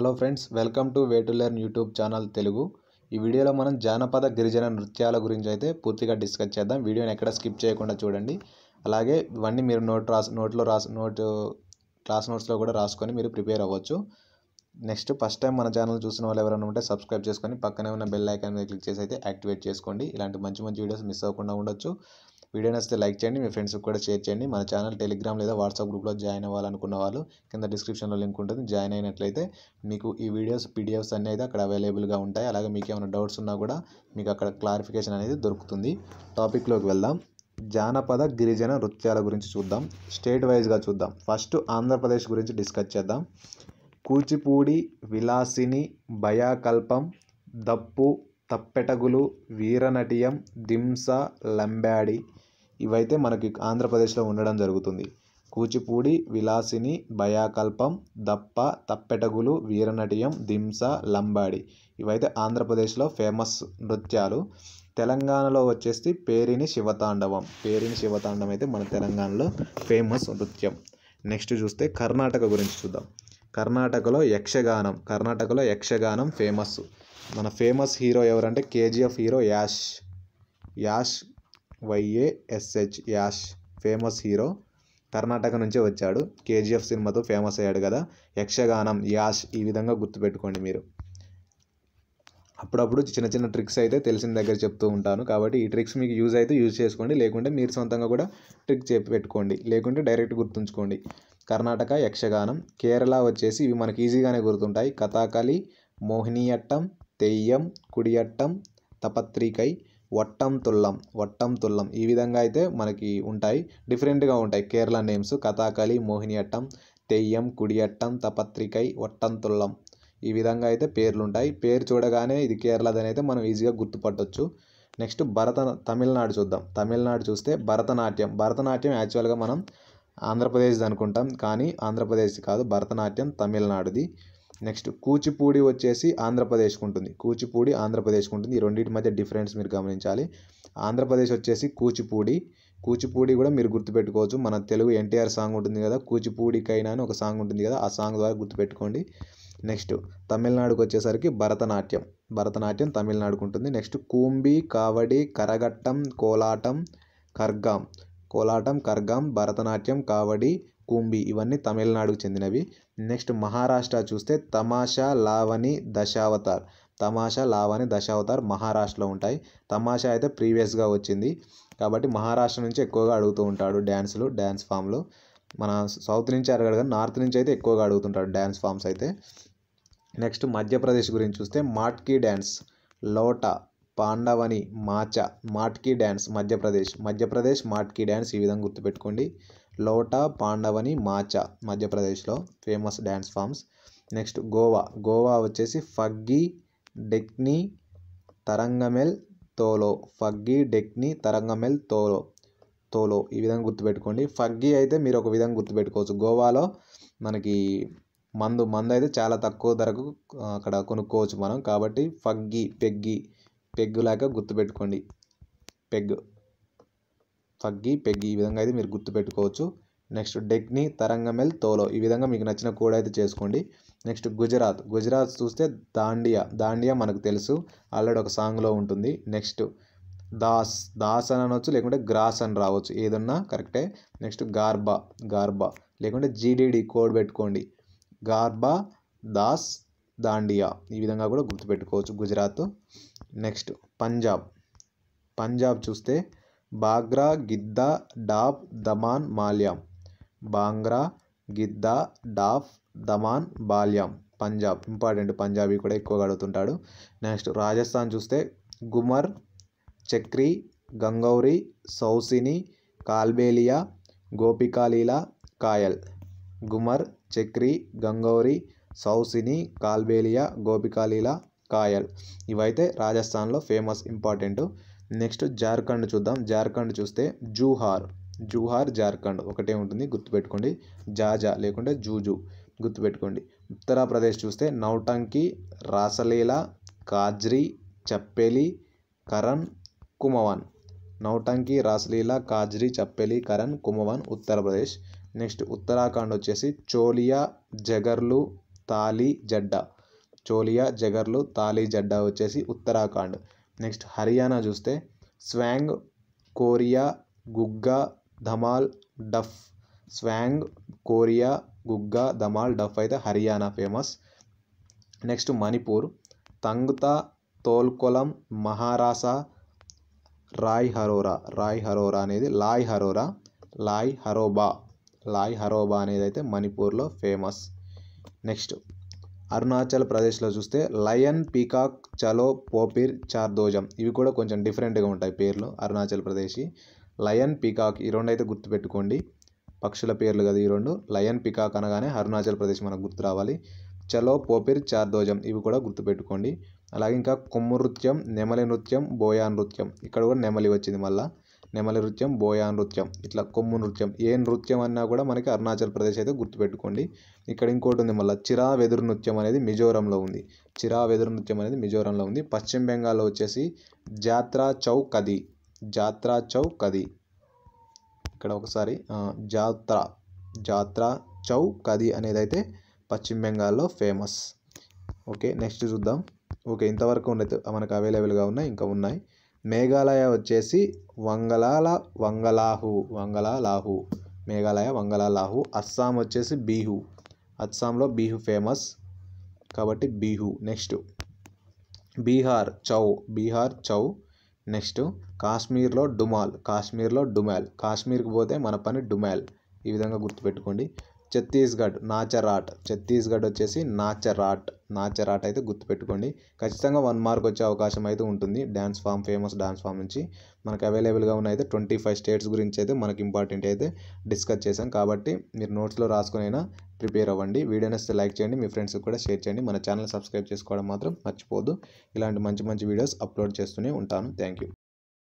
hello friends welcome to way to learn YouTube channel Telugu ఈ వీడియోలో మనం జానపద గిరిజన నృత్యాల గురించి అయితే పూర్తిగా డిస్కస్ చేద్దాం వీడియోని ఎక్కడ స్కిప్ చేయకుండా చూడండి అలాగే ఇవన్నీ మీరు నోట్ రాస్ నోట్లో రాస్ నోట్ క్లాస్ నోట్స్లో కూడా రాసుకొని మీరు ప్రిపేర్ అవ్వచ్చు నెక్స్ట్ ఫస్ట్ టైం మన ఛానల్ చూసిన వాళ్ళు ఎవరైనా ఉంటే సబ్స్క్రైబ్ చేసుకొని పక్కనే ఉన్న బెల్ ఐకాన్ మీద క్లిక్ చేసి అయితే యాక్టివేట్ చేసుకోండి ఇలాంటి మంచి మంచి వీడియోస్ మిస్ అవ్వకుండా ఉండొచ్చు వీడియో నచ్చితే లైక్ చేయండి మీ ఫ్రెండ్స్కి కూడా షేర్ చేయండి మన ఛానల్ టెలిగ్రామ్ లేదా వాట్సాప్ గ్రూప్లో జాయిన్ అవ్వాలనుకున్న వాళ్ళు కింద డిస్క్రిప్షన్లో లింక్ ఉంటుంది జాయిన్ అయినట్లయితే మీకు ఈ వీడియోస్ పీడిఎఫ్స్ అన్నీ అయితే అక్కడ అవైలబుల్గా ఉంటాయి అలాగే మీకు ఏమైనా డౌట్స్ ఉన్నా కూడా మీకు అక్కడ క్లారిఫికేషన్ అనేది దొరుకుతుంది టాపిక్లోకి వెళ్దాం జానపద గిరిజన నృత్యాల గురించి చూద్దాం స్టేట్ వైజ్గా చూద్దాం ఫస్ట్ ఆంధ్రప్రదేశ్ గురించి డిస్కస్ చేద్దాం కూచిపూడి విలాసిని భయాకల్పం దప్పు తప్పెటగులు వీరనటియం దింస లంబాడి ఇవైతే మనకి ఆంధ్రప్రదేశ్లో ఉండడం జరుగుతుంది కూచిపూడి విలాసిని భయాకల్పం దప్ప తప్పెటగులు వీరనటియం దింస లంబాడి ఇవైతే ఆంధ్రప్రదేశ్లో ఫేమస్ నృత్యాలు తెలంగాణలో వచ్చేసి పేరిని శివతాండవం పేరిని శివతాండవం అయితే మన తెలంగాణలో ఫేమస్ నృత్యం నెక్స్ట్ చూస్తే కర్ణాటక గురించి చూద్దాం కర్ణాటకలో యక్షగానం కర్ణాటకలో యక్షగానం ఫేమస్ మన ఫేమస్ హీరో ఎవరంటే KGF hero Yash Yash Y A S H Yash famous hero Karnataka నుంచే వచ్చాడు కేజీఎఫ్ సినిమాతో ఫేమస్ అయ్యాడు కదా యక్షగానం యాష్ ఈ విధంగా గుర్తుపెట్టుకోండి మీరు అప్పుడప్పుడు చిన్న చిన్న ట్రిక్స్ అయితే తెలిసిన దగ్గర చెప్తూ ఉంటాను కాబట్టి ఈ ట్రిక్స్ మీకు యూజ్ అయితే యూజ్ చేసుకోండి లేకుంటే మీరు సొంతంగా కూడా ట్రిక్ చెప్పి పెట్టుకోండి లేకుంటే డైరెక్ట్ గుర్తుంచుకోండి కర్ణాటక యక్షగానం కేరళ వచ్చేసి ఇవి మనకి ఈజీగానే గుర్తుంటాయి కథాకళి మోహినియట్టం తెయ్యం కుడియట్టం తపత్రికై వట్టం తుల్లం వట్టం తుల్లం ఈ విధంగా అయితే మనకి ఉంటాయి డిఫరెంట్గా ఉంటాయి కేరళ నేమ్స్ కథాకళి మోహిని అట్టం తెయ్యం కుడియట్టం తపత్రికై వట్టం తుల్లం ఈ విధంగా అయితే పేర్లు ఉంటాయి పేరు చూడగానే ఇది కేరళదని అయితే మనం ఈజీగా గుర్తుపట్టవచ్చు నెక్స్ట్ భరత తమిళనాడు చూద్దాం తమిళనాడు చూస్తే భరతనాట్యం భరతనాట్యం యాక్చువల్గా మనం ఆంధ్రప్రదేశ్ అనుకుంటాం కానీ ఆంధ్రప్రదేశ్ కాదు భరతనాట్యం తమిళనాడుది నెక్స్ట్ కూచిపూడి వచ్చేసి ఆంధ్రప్రదేశ్కి ఉంటుంది కూచిపూడి ఆంధ్రప్రదేశ్కి ఉంటుంది ఈ రెండింటి మధ్య డిఫరెన్స్ మీరు గమనించాలి ఆంధ్రప్రదేశ్ వచ్చేసి కూచిపూడి కూచిపూడి కూడా మీరు గుర్తుపెట్టుకోవచ్చు మన తెలుగు ఎన్టీఆర్ సాంగ్ ఉంటుంది కదా కూచిపూడికైనా అని ఒక సాంగ్ ఉంటుంది కదా ఆ సాంగ్ ద్వారా గుర్తుపెట్టుకోండి నెక్స్ట్ తమిళనాడుకు వచ్చేసరికి భరతనాట్యం భరతనాట్యం తమిళనాడుకు ఉంటుంది నెక్స్ట్ కూంబి కావడి కరగట్టం కోలాటం ఖర్గాం కోలాటం కర్గం భరతనాట్యం కావడి కూంబి ఇవన్నీ తమిళనాడుకు చెందినవి నెక్స్ట్ మహారాష్ట్ర చూస్తే తమాషా లావణి దశావతార్ తమాషా లావణి దశావతార్ మహారాష్ట్రలో ఉంటాయి తమాషా అయితే ప్రీవియస్గా వచ్చింది కాబట్టి మహారాష్ట్ర నుంచి ఎక్కువగా అడుగుతూ ఉంటాడు డ్యాన్స్లు డ్యాన్స్ ఫామ్లో మన సౌత్ నుంచి అడగడు కానీ నార్త్ నుంచి అయితే ఎక్కువగా అడుగుతుంటాడు డ్యాన్స్ ఫామ్స్ అయితే నెక్స్ట్ మధ్యప్రదేశ్ గురించి చూస్తే Matki dance Lota Pandavani Maach Matki dance Madhya Pradesh Madhya Pradesh Matki dance ఈ విధంగా గుర్తుపెట్టుకోండి లోట పాండవని మాచా మధ్యప్రదేశ్లో famous dance forms next Goa Goa వచ్చేసి ఫగ్గి డెక్నీ తరంగమెల్ తోలో ఫగ్గి డెక్నీ తరంగమెల్ తోలో తోలో ఈ విధంగా గుర్తుపెట్టుకోండి ఫగ్గీ అయితే మీరు ఒక విధంగా గుర్తుపెట్టుకోవచ్చు గోవాలో మనకి మందు మందు అయితే చాలా తక్కువ ధరకు అక్కడ కొనుక్కోవచ్చు మనం కాబట్టి ఫగ్గి పెగ్గి పెగ్గులాగా గుర్తుపెట్టుకోండి పెగ్ పగ్గి పెగ్గి ఈ విధంగా అయితే మీరు గుర్తుపెట్టుకోవచ్చు నెక్స్ట్ డెక్ని తరంగమెల్ తోలో ఈ విధంగా మీకు నచ్చిన కోడ్ అయితే చేసుకోండి నెక్స్ట్ గుజరాత్ గుజరాత్ చూస్తే దాండియా దాండియా మనకు తెలుసు ఆల్రెడీ ఒక సాంగ్లో ఉంటుంది నెక్స్ట్ దాస్ దాస్ అని అనొచ్చు లేకుంటే గ్రాస్ అని రావచ్చు ఏదన్నా కరెక్టే నెక్స్ట్ గార్బా గార్బా లేకుంటే జీడీడీ కోడ్ పెట్టుకోండి గార్బా దాస్ దాండియా ఈ విధంగా కూడా గుర్తుపెట్టుకోవచ్చు గుజరాత్ నెక్స్ట్ పంజాబ్ పంజాబ్ చూస్తే బాగ్రా గిద్దా డాఫ్ దమాన్ మాల్యాం బాంగ్రా గిద్దా డాఫ్ దమాన్ బాల్యాం పంజాబ్ ఇంపార్టెంట్ పంజాబీ కూడా ఎక్కువగా అడుగుతుంటాడు నెక్స్ట్ రాజస్థాన్ చూస్తే గుమర్ చక్రి గంగౌరి సౌసిని కాల్బేలియా గోపికాలీలా కాయల్ గుమర్ చక్రి గంగౌరి సౌసిని కాల్బేలియా గోపికాలీలా కాయల్ ఇవైతే రాజస్థాన్లో ఫేమస్ ఇంపార్టెంట్ నెక్స్ట్ జార్ఖండ్ చూద్దాం జార్ఖండ్ చూస్తే జూహార్ జూహార్ జార్ఖండ్ ఒకటే ఉంటుంది గుర్తుపెట్టుకోండి జాజా లేకుంటే జూజు గుర్తుపెట్టుకోండి ఉత్తరప్రదేశ్ చూస్తే నౌటంకి రాసలీల కాజ్రీ చప్పేలి కరణ్ కుమవన్ నౌటంకి రాసలీల కాజ్రీ చప్పెలి కరణ్ కుమవన్ ఉత్తరప్రదేశ్ నెక్స్ట్ ఉత్తరాఖండ్ వచ్చేసి చోలియా జగర్లు తాలి జడ్డా చోలియా జగర్లు తాళీ జడ్డా వచ్చేసి ఉత్తరాఖండ్ నెక్స్ట్ హర్యానా చూస్తే స్వాంగ్ కోరియా గుగ్గా ధమాల్ డఫ్ స్వాంగ్ కోరియా గుగ్గా ధమాల్ డఫ్ అయితే హర్యానా ఫేమస్ నెక్స్ట్ మణిపూర్ తంగ్తా తోల్కొలం మహారాస రాయ్ హరోరా రాయ్ హరోరా అనేది లాయ్ హరోరా లాయ్ హరోబా లాయ్ హరోబా అనేది అయితే మణిపూర్లో ఫేమస్ నెక్స్ట్ అరుణాచల్ ప్రదేశ్లో చూస్తే లయన్ పీకాక్ చలో పోపిర్ చార్దోజం ఇవి కూడా కొంచెం డిఫరెంట్గా ఉంటాయి పేర్లు అరుణాచల్ ప్రదేశ్ లయన్ పీకాక్ ఈ రెండు అయితే గుర్తుపెట్టుకోండి పక్షుల పేర్లు కదా ఈ రెండు లయన్ పికాక్ అనగానే అరుణాచల్ ప్రదేశ్ మనకు గుర్తు రావాలి చలో పోపిర్ చార్దోజం ఇవి కూడా గుర్తుపెట్టుకోండి అలాగే ఇంకా కొమ్ము నృత్యం నెమలి నృత్యం బోయా నృత్యం ఇక్కడ కూడా నెమలి వచ్చింది మళ్ళీ నెమలి నృత్యం బోయా నృత్యం ఇట్లా కొమ్ము నృత్యం ఏ నృత్యం అన్నా కూడా మనకి అరుణాచల్ ప్రదేశ్ అయితే గుర్తుపెట్టుకోండి ఇక్కడ ఇంకోటి ఉంది మళ్ళీ చిరా వెదురు నృత్యం అనేది మిజోరంలో ఉంది చిరా వెదురు నృత్యం అనేది మిజోరంలో ఉంది పశ్చిమ బెంగాల్లో వచ్చేసి జాత్రా చౌ కది జాత్రా చౌ కది ఇక్కడ ఒకసారి జాత్ర జాత్రా చౌ కది అనేది అయితే పశ్చిమ బెంగాల్లో ఫేమస్ ఓకే నెక్స్ట్ చూద్దాం ఓకే ఇంతవరకు ఉండైతే మనకు అవైలబుల్గా ఉన్నాయి ఇంకా ఉన్నాయి మేఘాలయ వచ్చేసి వంగలాల వంగలాహు వంగళాలాహు మేఘాలయ వంగలాలాహు అస్సాం వచ్చేసి బీహు అస్సాంలో బీహు ఫేమస్ కాబట్టి బీహు నెక్స్ట్ బీహార్ చౌ బీహార్ చౌ నెక్స్ట్ కాశ్మీర్లో డుమాల్ కాశ్మీర్లో డుమాల్ కాశ్మీర్కి పోతే మన పని డుమాల్ ఈ విధంగా గుర్తుపెట్టుకోండి ఛత్తీస్గఢ్ నాచరాట్ ఛత్తీస్గఢ్ వచ్చేసి నాచరాట్ నాచరాట్ అయితే గుర్తుపెట్టుకోండి ఖచ్చితంగా వన్ మార్క్ వచ్చే అవకాశం అయితే ఉంటుంది dance form famous dance form నుంచి మనకు అవైలబుల్గా ఉన్న అయితే ట్వంటీ ఫైవ్ స్టేట్స్ గురించి అయితే మనకి ఇంపార్టెంట్ అయితే డిస్కస్ చేశాం కాబట్టి మీరు నోట్స్లో రాసుకునైనా ప్రిపేర్ అవ్వండి వీడియో వస్తే లైక్ చేయండి మీ ఫ్రెండ్స్కి కూడా షేర్ చేయండి మన ఛానల్ సబ్స్క్రైబ్ చేసుకోవడం మాత్రం మర్చిపోదు ఇలాంటి మంచి మంచి వీడియోస్ అప్లోడ్ చేస్తూనే ఉంటాను థ్యాంక్ యూ